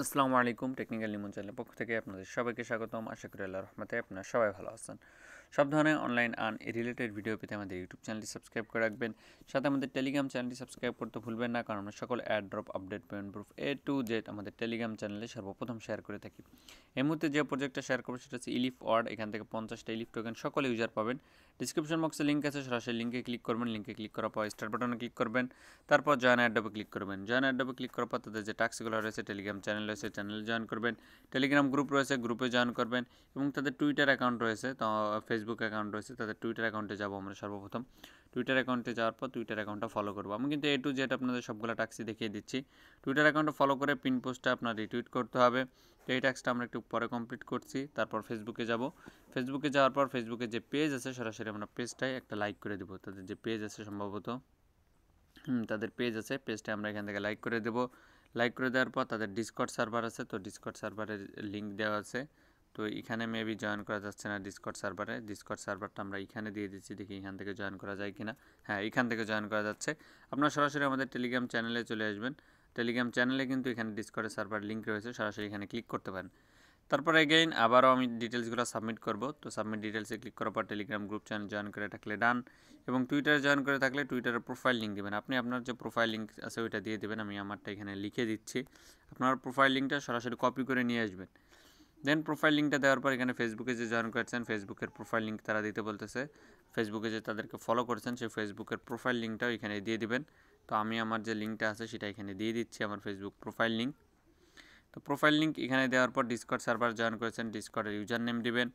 আসসালামু আলাইকুম টেকনিক্যাল নিমন চ্যানেলের পক্ষ থেকে আপনাদের সবাইকে স্বাগতম আশা করি আল্লাহ রহমতে আপনারা সবাই ভালো আছেন সব ধরনের অনলাইন আন রিলেটেড ভিডিও পেতে আমাদের ইউটিউব চ্যানেলটি সাবস্ক্রাইব করে রাখবেন সাথে আমাদের টেলিগ্রাম চ্যানেলটি সাবস্ক্রাইব করতে ভুলবেন না কারণ আমরা সকল airdrop update payment proof A to Z আমাদের টেলিগ্রাম চ্যানেলে সর্বপ্রথম শেয়ার করে থাকি এই মুহূর্তে যে প্রজেক্টটা শেয়ার করবো সেটা হচ্ছে ইলিফ ওয়ার্ড এখান থেকে পঞ্চাশটা ইলিফ টোকেন সকল ইউজার পাবেন ডিসক্রিপশন বক্সে লিঙ্ক আছে সরাসরি লিঙ্কে ক্লিক করবেন লিঙ্কে ক্লিক করার পর স্টার বাটনে ক্লিক করবেন তারপর জয়েন ডবে ক্লিক করবেন জয়েন ডবে ক্লিক করার পর তাদের যে টাস্কগুলো রয়েছে টেলিগ্রাম চ্যানেল চ্যানেল রয়েছে চ্যানেলে জয়েন করবেন টেলিগ্রাম গ্রুপ রয়েছে গ্রুপে জয়েন করবেন এবং তাদের টুইটার অ্যাকাউন্ট রয়েছে তো ফেসবুক অ্যাকাউন্ট রয়েছে তাদের টুইটার অ্যাকাউন্টে যাবো আমরা সর্বপ্রথম টুইটার অ্যাকাউন্টে যাওয়ার পর টুইটার অ্যাকাউন্টটা ফলো করবো আমি কিন্তু এ টু জেড আপনাদের সবগুলো ট্যাক্সি দেখিয়ে দিচ্ছি টুইটার অ্যাকাউন্টটা ফলো করে পিন পোস্টটা আপনার রিটুইট করতে হবে এই ট্যাক্সটা আমরা একটু পরে কমপ্লিট করছি তারপর ফেসবুকে যাব ফেসবুকে যাওয়ার পর ফেসবুকে যে পেজ আছে সরাসরি আমরা পেজটাই একটা লাইক করে দেবো তাদের যে পেজ আছে সম্ভবত তাদের পেজ আছে পেজটা আমরা এখান থেকে লাইক করে দেব লাইক করে দেওয়ার পর তাদের ডিসকট সার্ভার আছে তো ডিসকট সার্ভারের লিঙ্ক দেওয়া আছে তো এখানে মেবি জয়েন করা যাচ্ছে না ডিসকট সার্ভারে ডিসকট সার্ভারটা আমরা এখানে দিয়ে দিচ্ছি দেখি এখান থেকে জয়েন করা যায় কিনা হ্যাঁ এখান থেকে জয়েন করা যাচ্ছে আপনারা সরাসরি আমাদের টেলিগ্রাম চ্যানেলে চলে আসবেন টেলিগ্রাম চ্যানেলে কিন্তু এখানে ডিসকটের সার্ভার লিঙ্ক রয়েছে সরাসরি এখানে ক্লিক করতে পারেন তারপর এগেইন আবারও আমি ডিটেলসগুলো সাবমিট করব তো সাবমিট ডিটেলসে ক্লিক করার পর টেলিগ্রাম গ্রুপ চ্যানেল জয়েন করে থাকলে ডান এবং টুইটারে জয়েন করে থাকলে টুইটারের প্রোফাইল লিঙ্ক দেবেন আপনি আপনার যে প্রোফাইল লিঙ্ক আছে ওইটা দিয়ে দেবেন আমি আমারটা এখানে লিখে দিচ্ছি আপনার প্রোফাইল লিঙ্কটা সরাসরি কপি করে নিয়ে আসবেন দেন প্রোফাইল লিঙ্কটা দেওয়ার পর এখানে ফেসবুকে যে জয়েন করেছেন ফেসবুকের প্রোফাইল লিঙ্ক তারা দিতে বলতেছে ফেসবুকে যে তাদেরকে ফলো করছেন সেই ফেসবুকের প্রোফাইল লিঙ্কটাও এখানে দিয়ে দিবেন তো আমি আমার যে লিঙ্কটা আছে সেটা এখানে দিয়ে দিচ্ছি আমার ফেসবুক প্রোফাইল লিঙ্ক তো প্রোফাইল লিঙ্ক এখানে দেওয়ার পর ডিসকর্ড সার্ভার জয়েন করেছেন ডিসকর্ডের ইউজার নেম দিবেন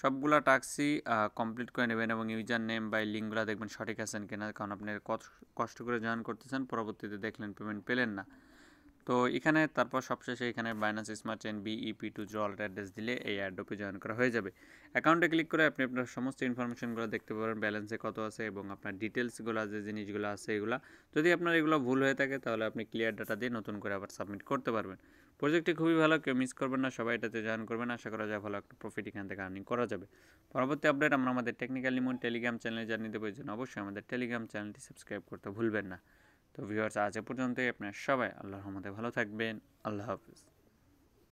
সবগুলা টাস্কই কমপ্লিট করে নেবেন এবং ইউজার নেম বা লিঙ্কগুলো দেখবেন সঠিক আছেন কিনা কারণ আপনার কষ্ট করে জয়েন করতেছেন পরবর্তীতে দেখলেন পেমেন্ট পেলেন না তো এখানে তারপর সবশেষে এখানে Binance smart chain BEP two জল অ্যাড্রেস দিলে এই অ্যাডোপে জয়েন করা হয়ে যাবে অ্যাকাউন্টে ক্লিক করে আপনি আপনার সমস্ত ইনফরমেশনগুলো দেখতে পারেন ব্যালেন্সে কত আছে এবং আপনার ডিটেলসগুলো যে জিনিসগুলো আছে এগুলো যদি আপনার এগুলো ভুল হয়ে থাকে তাহলে আপনি ক্লিয়ার ডাটা দিয়ে নতুন করে আবার সাবমিট করতে পারবেন প্রজেক্টটি খুবই ভালো কেউ মিস করবেন না সবাই এটাতে জয়েন করবেন আশা করা যায় ভালো একটা প্রফিট এখান থেকে আর্নিং করা যাবে পরবর্তী আপডেট আমরা আমাদের টেকনিক্যাল লিমন টেলিগ্রাম চ্যানেলে জানিয়ে দেবো এই জন্য অবশ্যই আমাদের টেলিগ্রাম চ্যানেলটি সাবস্ক্রাইব করতে ভুলবেন না তো ভিউয়ার্স আজ এ পর্যন্তই আপনার সবাই আল্লাহর রহমতে ভালো থাকবেন আল্লাহ হাফিজ